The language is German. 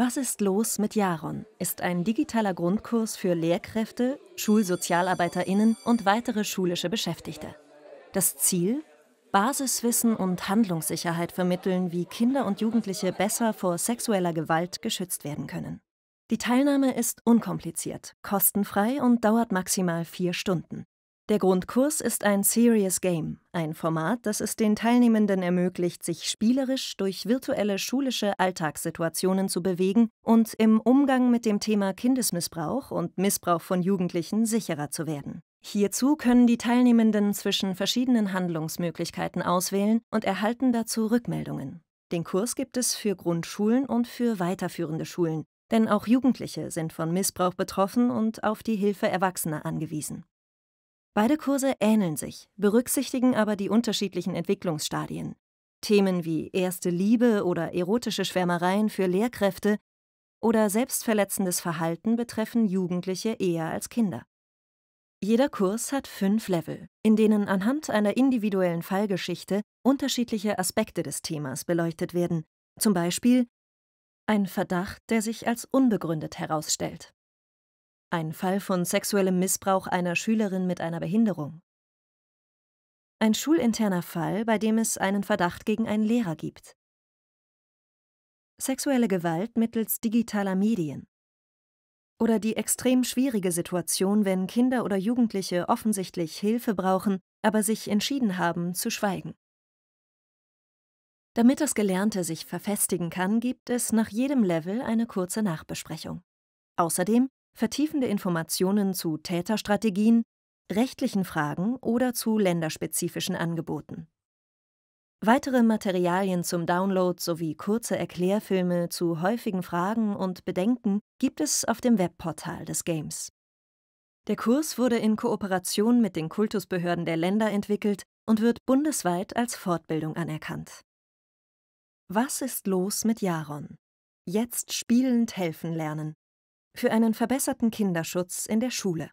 Was ist los mit Jaron ist ein digitaler Grundkurs für Lehrkräfte, Schulsozialarbeiterinnen und weitere schulische Beschäftigte. Das Ziel? Basiswissen und Handlungssicherheit vermitteln, wie Kinder und Jugendliche besser vor sexueller Gewalt geschützt werden können. Die Teilnahme ist unkompliziert, kostenfrei und dauert maximal vier Stunden. Der Grundkurs ist ein Serious Game, ein Format, das es den Teilnehmenden ermöglicht, sich spielerisch durch virtuelle schulische Alltagssituationen zu bewegen und im Umgang mit dem Thema Kindesmissbrauch und Missbrauch von Jugendlichen sicherer zu werden. Hierzu können die Teilnehmenden zwischen verschiedenen Handlungsmöglichkeiten auswählen und erhalten dazu Rückmeldungen. Den Kurs gibt es für Grundschulen und für weiterführende Schulen, denn auch Jugendliche sind von Missbrauch betroffen und auf die Hilfe Erwachsener angewiesen. Beide Kurse ähneln sich, berücksichtigen aber die unterschiedlichen Entwicklungsstadien. Themen wie erste Liebe oder erotische Schwärmereien für Lehrkräfte oder selbstverletzendes Verhalten betreffen Jugendliche eher als Kinder. Jeder Kurs hat fünf Level, in denen anhand einer individuellen Fallgeschichte unterschiedliche Aspekte des Themas beleuchtet werden, zum Beispiel ein Verdacht, der sich als unbegründet herausstellt. Ein Fall von sexuellem Missbrauch einer Schülerin mit einer Behinderung. Ein schulinterner Fall, bei dem es einen Verdacht gegen einen Lehrer gibt. Sexuelle Gewalt mittels digitaler Medien. Oder die extrem schwierige Situation, wenn Kinder oder Jugendliche offensichtlich Hilfe brauchen, aber sich entschieden haben, zu schweigen. Damit das Gelernte sich verfestigen kann, gibt es nach jedem Level eine kurze Nachbesprechung. Außerdem vertiefende Informationen zu Täterstrategien, rechtlichen Fragen oder zu länderspezifischen Angeboten. Weitere Materialien zum Download sowie kurze Erklärfilme zu häufigen Fragen und Bedenken gibt es auf dem Webportal des Games. Der Kurs wurde in Kooperation mit den Kultusbehörden der Länder entwickelt und wird bundesweit als Fortbildung anerkannt. Was ist los mit Jaron? Jetzt spielend helfen lernen für einen verbesserten Kinderschutz in der Schule.